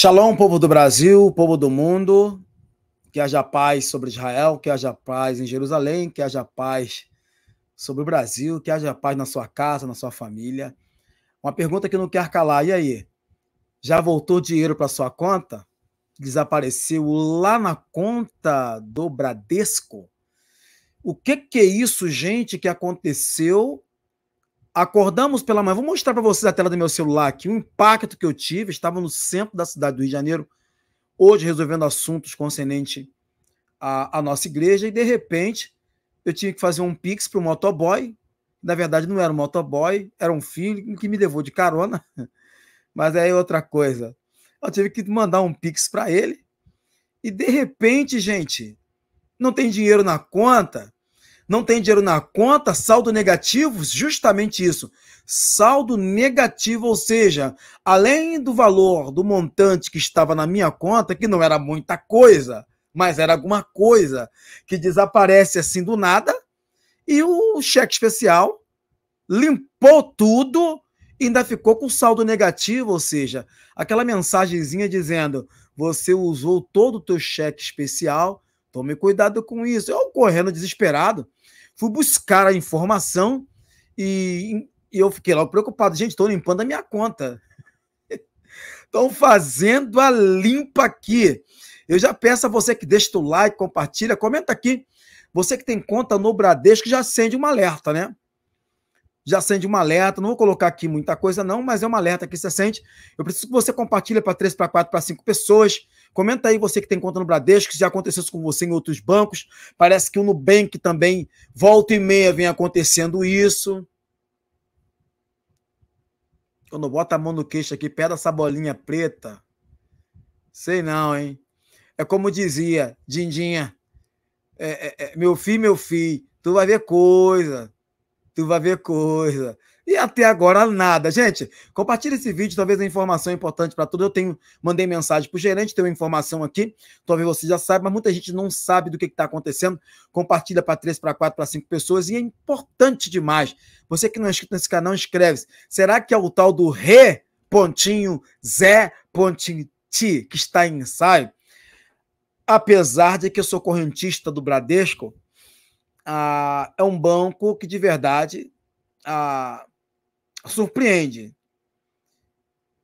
Shalom, povo do Brasil, povo do mundo, que haja paz sobre Israel, que haja paz em Jerusalém, que haja paz sobre o Brasil, que haja paz na sua casa, na sua família. Uma pergunta que não quer calar, e aí? Já voltou dinheiro para sua conta? Desapareceu lá na conta do Bradesco? O que, que é isso, gente, que aconteceu Acordamos pela manhã. Vou mostrar para vocês a tela do meu celular aqui. O impacto que eu tive. Estava no centro da cidade do Rio de Janeiro, hoje resolvendo assuntos concernentes à, à nossa igreja. E, de repente, eu tive que fazer um pix para o motoboy. Na verdade, não era um motoboy, era um filho que me levou de carona. Mas aí é outra coisa. Eu tive que mandar um pix para ele. E, de repente, gente, não tem dinheiro na conta não tem dinheiro na conta, saldo negativo, justamente isso. Saldo negativo, ou seja, além do valor do montante que estava na minha conta, que não era muita coisa, mas era alguma coisa que desaparece assim do nada, e o cheque especial limpou tudo e ainda ficou com saldo negativo, ou seja, aquela mensagenzinha dizendo: você usou todo o teu cheque especial, tome cuidado com isso. Eu correndo desesperado, Fui buscar a informação e, e eu fiquei logo preocupado. Gente, estou limpando a minha conta. Estão fazendo a limpa aqui. Eu já peço a você que deixa o like, compartilha, comenta aqui. Você que tem conta no Bradesco já acende um alerta, né? Já acende um alerta. Não vou colocar aqui muita coisa, não, mas é um alerta que você acende. Eu preciso que você compartilhe para três, para quatro, para cinco pessoas. Comenta aí você que tem conta no Bradesco, se já aconteceu isso com você em outros bancos. Parece que o Nubank também, volta e meia, vem acontecendo isso. Quando bota a mão no queixo aqui, pega essa bolinha preta. Sei não, hein? É como dizia Dindinha. É, é, é, meu filho, meu filho, tu vai ver coisa. Tu vai ver coisa. E até agora nada. Gente, compartilhe esse vídeo, talvez a informação é importante para tudo. Eu tenho, mandei mensagem para o gerente, tem uma informação aqui, talvez você já saiba, mas muita gente não sabe do que está acontecendo. Compartilha para três, para quatro, para cinco pessoas e é importante demais. Você que não é inscrito nesse canal, inscreve-se. Será que é o tal do Re Pontinho Zé Pontinho Ti que está em ensaio? Apesar de que eu sou correntista do Bradesco, ah, é um banco que de verdade. Ah, surpreende.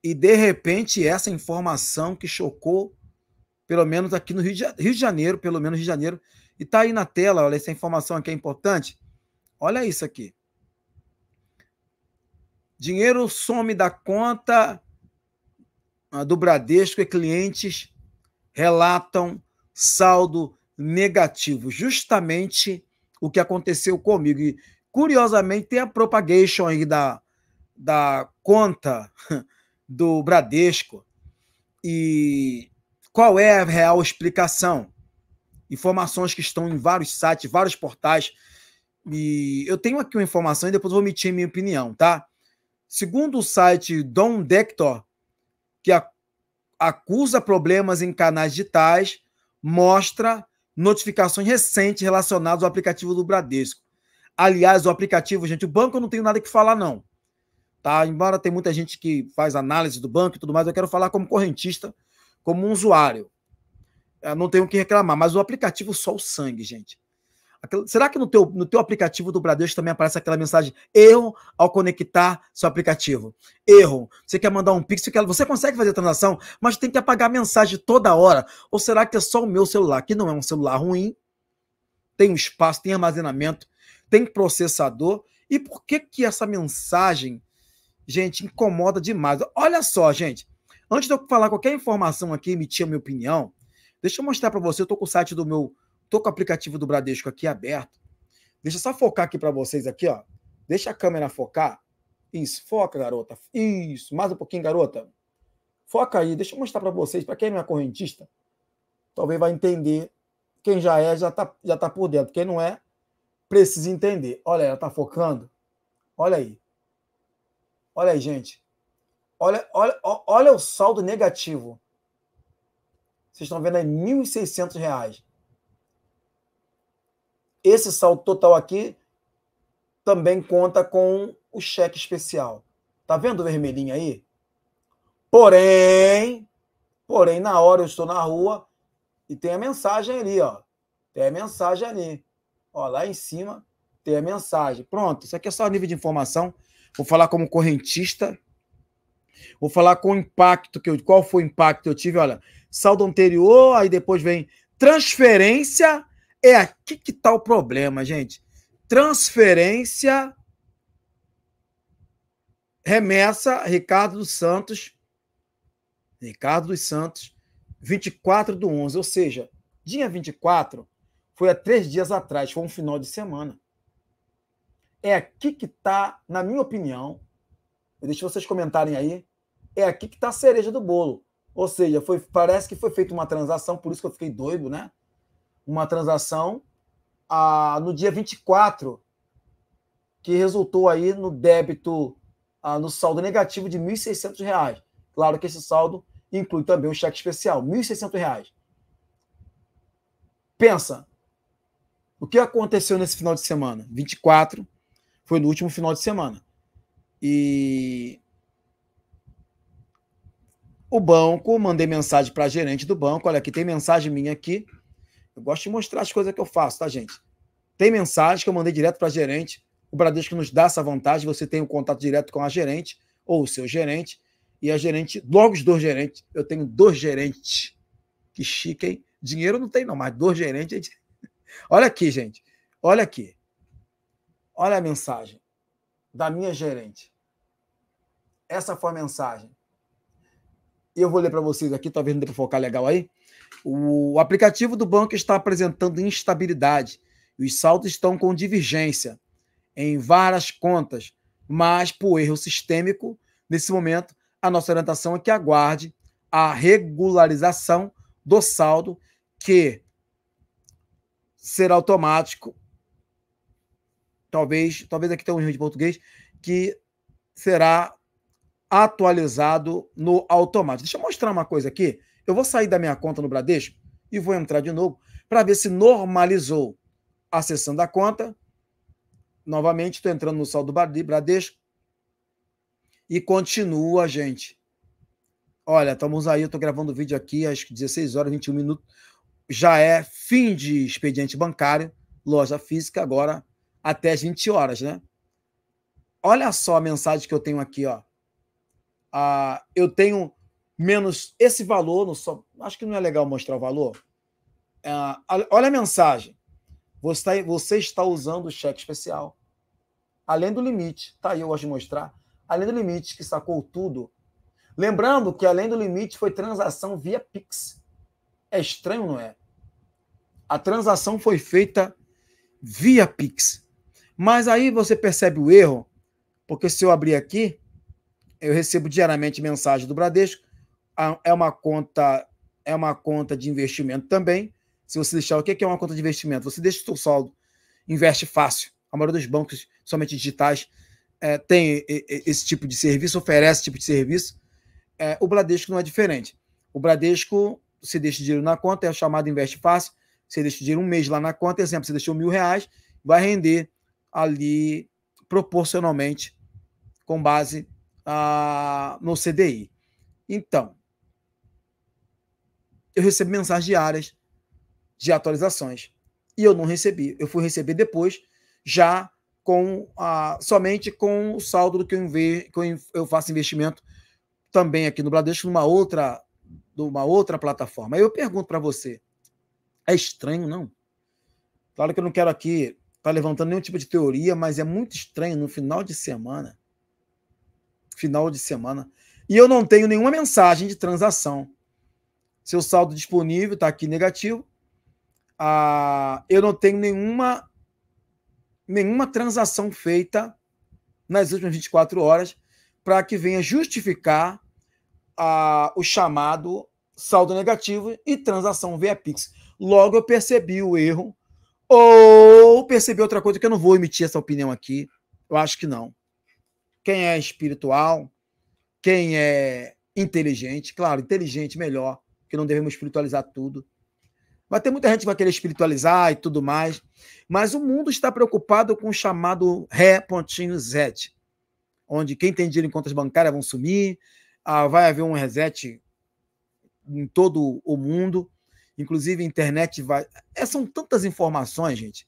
E de repente, essa informação que chocou, pelo menos aqui no Rio de, Janeiro, pelo menos Rio de Janeiro, e está aí na tela, olha, essa informação aqui é importante. Olha isso aqui. Dinheiro some da conta ah, do Bradesco e clientes relatam saldo negativo. Justamente o que aconteceu comigo. E, curiosamente, tem a propagation aí da, da conta do Bradesco e qual é a real explicação? Informações que estão em vários sites, vários portais. E eu tenho aqui uma informação e depois vou emitir minha opinião, tá? Segundo o site Don Dector, que acusa problemas em canais digitais, mostra notificações recentes relacionadas ao aplicativo do Bradesco. Aliás, o aplicativo, gente, o banco eu não tenho nada que falar, não. Tá? Embora tem muita gente que faz análise do banco e tudo mais, eu quero falar como correntista, como um usuário. Eu é, não tenho o que reclamar, mas o aplicativo só o sangue, gente. Será que no teu, no teu aplicativo do Bradesco também aparece aquela mensagem erro ao conectar seu aplicativo? Erro. Você quer mandar um pix, você consegue fazer a transação, mas tem que apagar a mensagem toda hora. Ou será que é só o meu celular, que não é um celular ruim, tem um espaço, tem armazenamento, tem processador? E por que que essa mensagem gente, incomoda demais. Olha só, gente. Antes de eu falar qualquer informação aqui, emitir a minha opinião, deixa eu mostrar para você. Eu tô com o site do meu, tô com o aplicativo do Bradesco aqui aberto. Deixa eu só focar aqui para vocês aqui, ó. Deixa a câmera focar. Isso, foca, garota. Isso, mais um pouquinho, garota. Foca aí, deixa eu mostrar para vocês, para quem não é correntista, talvez vai entender. Quem já é, já tá, já tá por dentro. Quem não é, precisa entender. Olha, ela tá focando. Olha aí. Olha aí, gente. Olha, olha, olha o saldo negativo. Vocês estão vendo aí R$ 1.600. Esse saldo total aqui também conta com o cheque especial. Tá vendo o vermelhinho aí? Porém, porém na hora eu estou na rua e tem a mensagem ali, ó. Tem a mensagem ali. Ó, lá em cima tem a mensagem. Pronto, isso aqui é só nível de informação vou falar como correntista, vou falar com o impacto, que eu, qual foi o impacto que eu tive, olha, saldo anterior, aí depois vem transferência, é aqui que está o problema, gente. Transferência, remessa, Ricardo dos Santos, Ricardo dos Santos, 24 do 11, ou seja, dia 24 foi há três dias atrás, foi um final de semana. É aqui que está, na minha opinião, Deixe vocês comentarem aí, é aqui que está a cereja do bolo. Ou seja, foi, parece que foi feita uma transação, por isso que eu fiquei doido, né? Uma transação a ah, no dia 24, que resultou aí no débito, ah, no saldo negativo de R$ 1.600. Claro que esse saldo inclui também um cheque especial, R$ 1.600. Pensa, o que aconteceu nesse final de semana? 24, foi no último final de semana. E o banco, mandei mensagem para a gerente do banco. Olha, aqui tem mensagem minha aqui. Eu gosto de mostrar as coisas que eu faço, tá, gente? Tem mensagem que eu mandei direto para a gerente. O Bradesco nos dá essa vantagem. Você tem o um contato direto com a gerente ou o seu gerente. E a gerente, logo os dois gerentes. Eu tenho dois gerentes. Que chique, hein? Dinheiro não tem, não, mas dois gerentes. Olha aqui, gente. Olha aqui. Olha a mensagem da minha gerente. Essa foi a mensagem. Eu vou ler para vocês aqui, talvez não dê para focar legal aí. O aplicativo do banco está apresentando instabilidade. Os saldos estão com divergência em várias contas, mas por erro sistêmico, nesse momento, a nossa orientação é que aguarde a regularização do saldo que será automático talvez, talvez aqui tenha um erro de português, que será atualizado no automático. Deixa eu mostrar uma coisa aqui. Eu vou sair da minha conta no Bradesco e vou entrar de novo para ver se normalizou. Acessando a conta, novamente estou entrando no saldo do Bradesco e continua, gente. Olha, estamos aí, eu estou gravando o vídeo aqui às 16 horas 21 minutos. Já é fim de expediente bancário, loja física agora até as 20 horas, né? Olha só a mensagem que eu tenho aqui, ó. Ah, eu tenho menos esse valor, não só, acho que não é legal mostrar o valor. Ah, olha a mensagem. Você, tá, você está usando o cheque especial. Além do limite, tá aí, eu gosto de mostrar. Além do limite, que sacou tudo. Lembrando que além do limite foi transação via Pix. É estranho, não é? A transação foi feita via Pix. Mas aí você percebe o erro, porque se eu abrir aqui, eu recebo diariamente mensagem do Bradesco. É uma conta, é uma conta de investimento também. Se você deixar, o é que é uma conta de investimento? Você deixa o seu saldo, investe fácil. A maioria dos bancos, somente digitais, é, tem esse tipo de serviço, oferece esse tipo de serviço. É, o Bradesco não é diferente. O Bradesco, você deixa dinheiro na conta, é o chamado investe fácil. Você deixa dinheiro um mês lá na conta, exemplo, você deixou mil reais, vai render ali proporcionalmente com base ah, no CDI. Então, eu recebi mensagens diárias de atualizações e eu não recebi. Eu fui receber depois, já com a, ah, somente com o saldo do que eu, inve, que eu, eu faço investimento também aqui no Bradesco, numa outra, numa outra plataforma. Aí eu pergunto para você, é estranho, não? Claro que eu não quero aqui está levantando nenhum tipo de teoria, mas é muito estranho no final de semana. Final de semana. E eu não tenho nenhuma mensagem de transação. Seu saldo disponível está aqui negativo. Ah, eu não tenho nenhuma, nenhuma transação feita nas últimas 24 horas para que venha justificar ah, o chamado saldo negativo e transação via Pix. Logo eu percebi o erro ou perceber outra coisa que eu não vou emitir essa opinião aqui. Eu acho que não. Quem é espiritual, quem é inteligente, claro, inteligente melhor, que não devemos espiritualizar tudo. Vai ter muita gente que vai querer espiritualizar e tudo mais, mas o mundo está preocupado com o chamado ré pontinho onde quem tem dinheiro em contas bancárias vão sumir, ah, vai haver um reset em todo o mundo. Inclusive, a internet vai. É, são tantas informações, gente,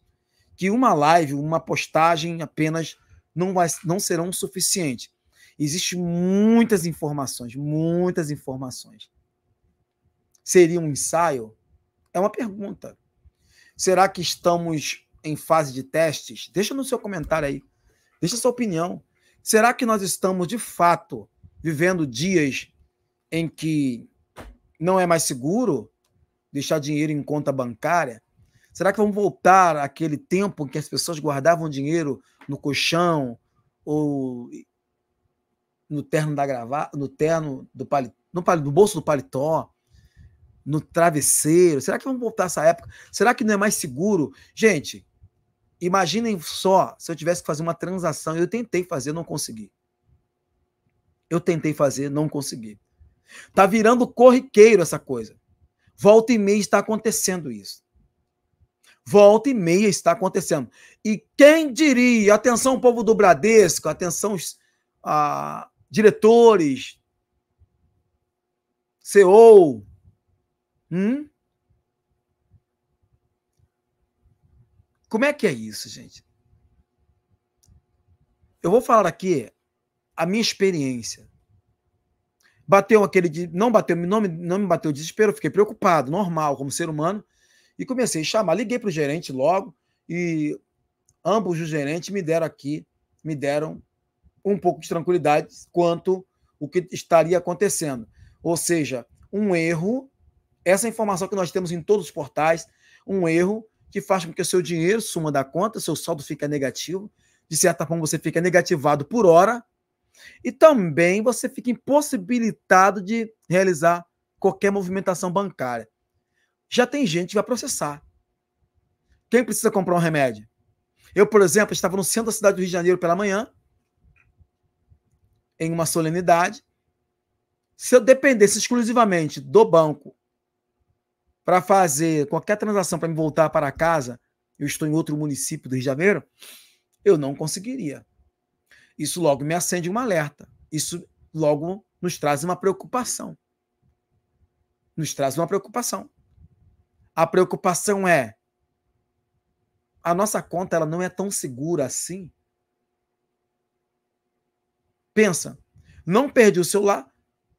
que uma live, uma postagem apenas não, vai, não serão suficientes. Existem muitas informações, muitas informações. Seria um ensaio? É uma pergunta. Será que estamos em fase de testes? Deixa no seu comentário aí. Deixa sua opinião. Será que nós estamos, de fato, vivendo dias em que não é mais seguro deixar dinheiro em conta bancária? Será que vamos voltar àquele tempo em que as pessoas guardavam dinheiro no colchão ou no terno da gravata, no terno do paletó, no, pal... no bolso do paletó, no travesseiro? Será que vamos voltar a essa época? Será que não é mais seguro? Gente, imaginem só se eu tivesse que fazer uma transação, eu tentei fazer, não consegui. Eu tentei fazer, não consegui. Tá virando corriqueiro essa coisa. Volta e meia está acontecendo isso. Volta e meia está acontecendo. E quem diria, atenção povo do Bradesco, atenção diretores, CEO, hum? Como é que é isso, gente? Eu vou falar aqui a minha experiência. Bateu aquele. Não bateu, não me, não me bateu desespero, fiquei preocupado, normal, como ser humano. E comecei a chamar. Liguei para o gerente logo e ambos os gerentes me deram aqui, me deram um pouco de tranquilidade quanto o que estaria acontecendo. Ou seja, um erro, essa informação que nós temos em todos os portais, um erro que faz com que o seu dinheiro suma da conta, seu saldo fica negativo, de certa forma você fica negativado por hora, e também você fica impossibilitado de realizar qualquer movimentação bancária. Já tem gente que vai processar. Quem precisa comprar um remédio? Eu, por exemplo, estava no centro da cidade do Rio de Janeiro pela manhã, em uma solenidade. Se eu dependesse exclusivamente do banco para fazer qualquer transação para me voltar para casa, eu estou em outro município do Rio de Janeiro, eu não conseguiria. Isso logo me acende um alerta. Isso logo nos traz uma preocupação. Nos traz uma preocupação. A preocupação é a nossa conta ela não é tão segura assim. Pensa, não perdi o celular,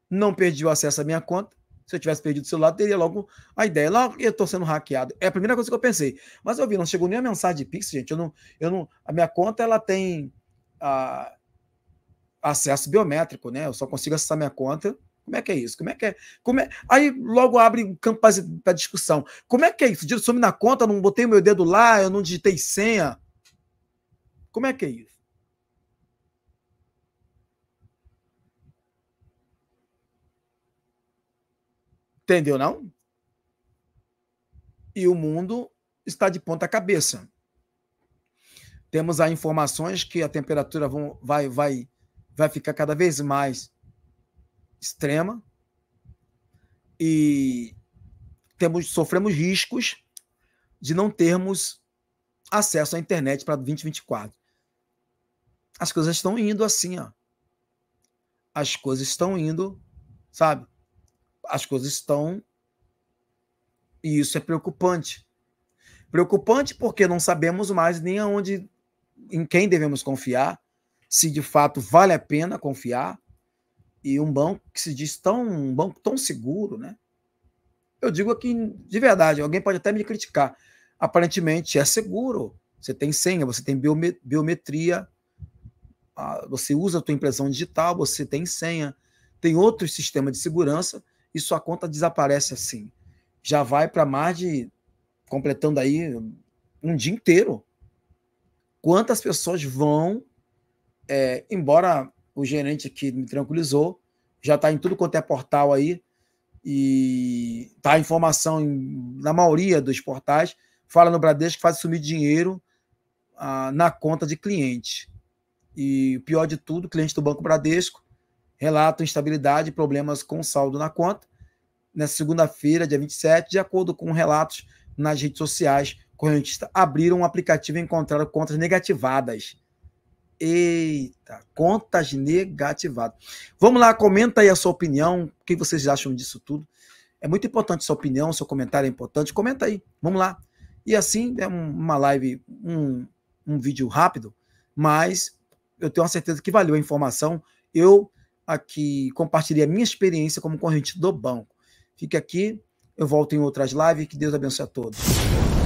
não perdi o acesso à minha conta. Se eu tivesse perdido o celular, teria logo a ideia. Logo eu estou sendo hackeado. É a primeira coisa que eu pensei. Mas eu vi, não chegou nem a mensagem de Pix, gente. Eu não, eu não, a minha conta ela tem a, acesso biométrico, né? Eu só consigo acessar minha conta. Como é que é isso? Como é que é? Como é? Aí logo abre um campo para discussão. Como é que é isso? Eu soube na conta, não botei meu dedo lá, eu não digitei senha. Como é que é isso? Entendeu, não? E o mundo está de ponta cabeça. Temos as informações que a temperatura vão, vai, vai, vai ficar cada vez mais extrema e temos, sofremos riscos de não termos acesso à internet para 2024. As coisas estão indo assim, ó. As coisas estão indo, sabe? As coisas estão. E isso é preocupante. Preocupante porque não sabemos mais nem aonde em quem devemos confiar, se de fato vale a pena confiar, e um banco que se diz tão, um banco tão seguro, né? Eu digo aqui de verdade, alguém pode até me criticar. Aparentemente é seguro. Você tem senha, você tem biometria, você usa a tua impressão digital, você tem senha, tem outro sistema de segurança e sua conta desaparece assim. Já vai para mais de completando aí um dia inteiro quantas pessoas vão, é, embora o gerente aqui me tranquilizou, já está em tudo quanto é portal aí, e tá a informação em, na maioria dos portais, fala no Bradesco que faz sumir dinheiro ah, na conta de cliente. E o pior de tudo, cliente do Banco Bradesco relata instabilidade e problemas com saldo na conta. Nessa segunda-feira, dia 27, de acordo com relatos nas redes sociais correntistas abriram um aplicativo e encontraram contas negativadas. Eita, contas negativadas. Vamos lá, comenta aí a sua opinião, o que vocês acham disso tudo. É muito importante sua opinião, seu comentário é importante. Comenta aí, vamos lá. E assim, é uma live, um, um vídeo rápido, mas eu tenho a certeza que valeu a informação. Eu aqui compartilhei a minha experiência como corrente do banco. Fique aqui, eu volto em outras lives. Que Deus abençoe a todos.